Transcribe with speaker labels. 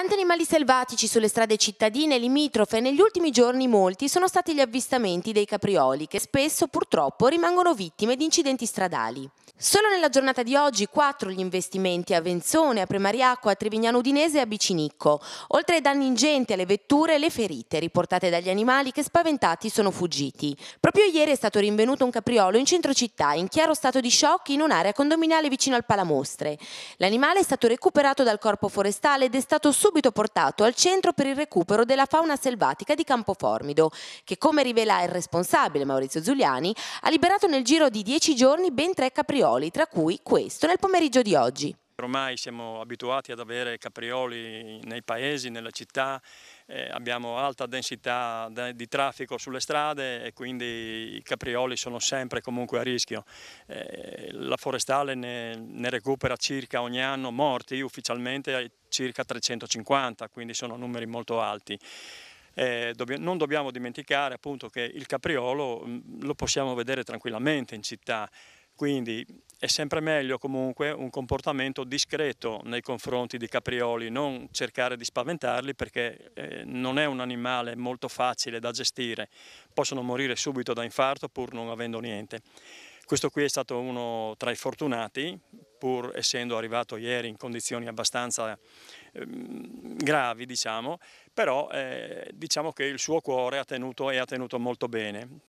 Speaker 1: Tanti animali selvatici sulle strade cittadine limitrofe negli ultimi giorni molti sono stati gli avvistamenti dei caprioli che spesso purtroppo rimangono vittime di incidenti stradali. Solo nella giornata di oggi quattro gli investimenti a Venzone, a Premariacco, a Trevignano Udinese e a Bicinicco, oltre ai danni ingenti alle vetture e le ferite riportate dagli animali che spaventati sono fuggiti. Proprio ieri è stato rinvenuto un capriolo in centro città in chiaro stato di shock in un'area condominiale vicino al Palamostre. L'animale è stato recuperato dal corpo forestale ed è stato subito subito portato al Centro per il recupero della fauna selvatica di Campoformido, che come rivela il responsabile Maurizio Zuliani, ha liberato nel giro di 10 giorni ben tre caprioli, tra cui questo nel pomeriggio di oggi.
Speaker 2: Ormai siamo abituati ad avere caprioli nei paesi, nelle città, eh, abbiamo alta densità di traffico sulle strade e quindi i caprioli sono sempre comunque a rischio. Eh, la forestale ne, ne recupera circa ogni anno morti, ufficialmente circa 350, quindi sono numeri molto alti. Eh, dobbiamo, non dobbiamo dimenticare appunto che il capriolo mh, mm, lo possiamo vedere tranquillamente in città, quindi è sempre meglio comunque un comportamento discreto nei confronti di caprioli, non cercare di spaventarli perché eh, non è un animale molto facile da gestire, possono morire subito da infarto pur non avendo niente. Questo qui è stato uno tra i fortunati, pur essendo arrivato ieri in condizioni abbastanza ehm, gravi, diciamo, però eh, diciamo che il suo cuore ha tenuto e ha tenuto molto bene.